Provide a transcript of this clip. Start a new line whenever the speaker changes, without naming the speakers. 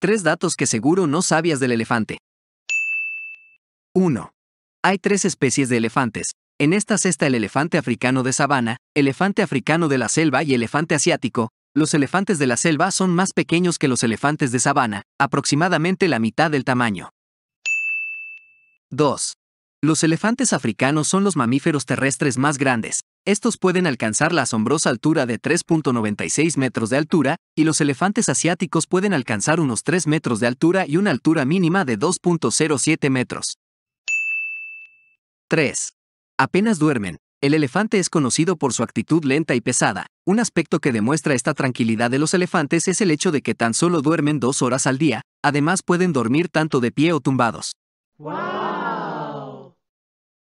Tres datos que seguro no sabías del elefante. 1. Hay tres especies de elefantes. En estas está el elefante africano de sabana, elefante africano de la selva y elefante asiático. Los elefantes de la selva son más pequeños que los elefantes de sabana, aproximadamente la mitad del tamaño. 2. Los elefantes africanos son los mamíferos terrestres más grandes. Estos pueden alcanzar la asombrosa altura de 3.96 metros de altura, y los elefantes asiáticos pueden alcanzar unos 3 metros de altura y una altura mínima de 2.07 metros. 3. Apenas duermen. El elefante es conocido por su actitud lenta y pesada. Un aspecto que demuestra esta tranquilidad de los elefantes es el hecho de que tan solo duermen dos horas al día, además pueden dormir tanto de pie o tumbados. ¡Wow!